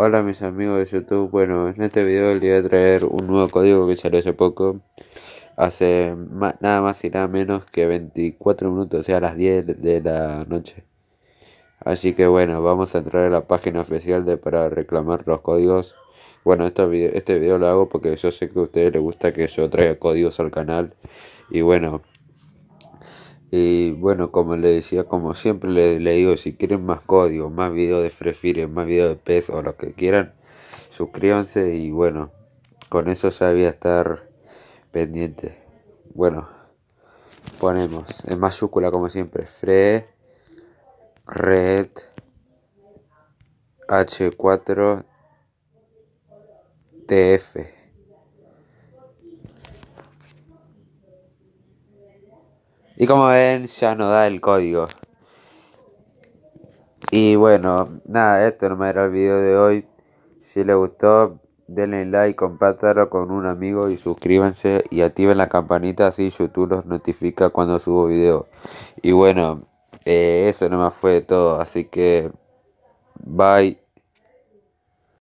Hola mis amigos de YouTube, bueno en este video el voy a traer un nuevo código que salió hace poco Hace nada más y nada menos que 24 minutos, o sea a las 10 de la noche Así que bueno, vamos a entrar a la página oficial de para reclamar los códigos Bueno, este video lo hago porque yo sé que a ustedes les gusta que yo traiga códigos al canal Y bueno, y bueno, como le decía, como siempre le, digo, si quieren más código, más vídeos de Free más vídeos de PES o lo que quieran, suscríbanse y bueno, con eso sabía estar pendiente. Bueno, ponemos en mayúscula como siempre, Fre, Red, H4, TF. Y como ven, ya no da el código. Y bueno, nada, esto no era el video de hoy. Si les gustó, denle like, compártalo con un amigo y suscríbanse y activen la campanita así YouTube los notifica cuando subo video. Y bueno, eh, eso no me fue todo, así que bye.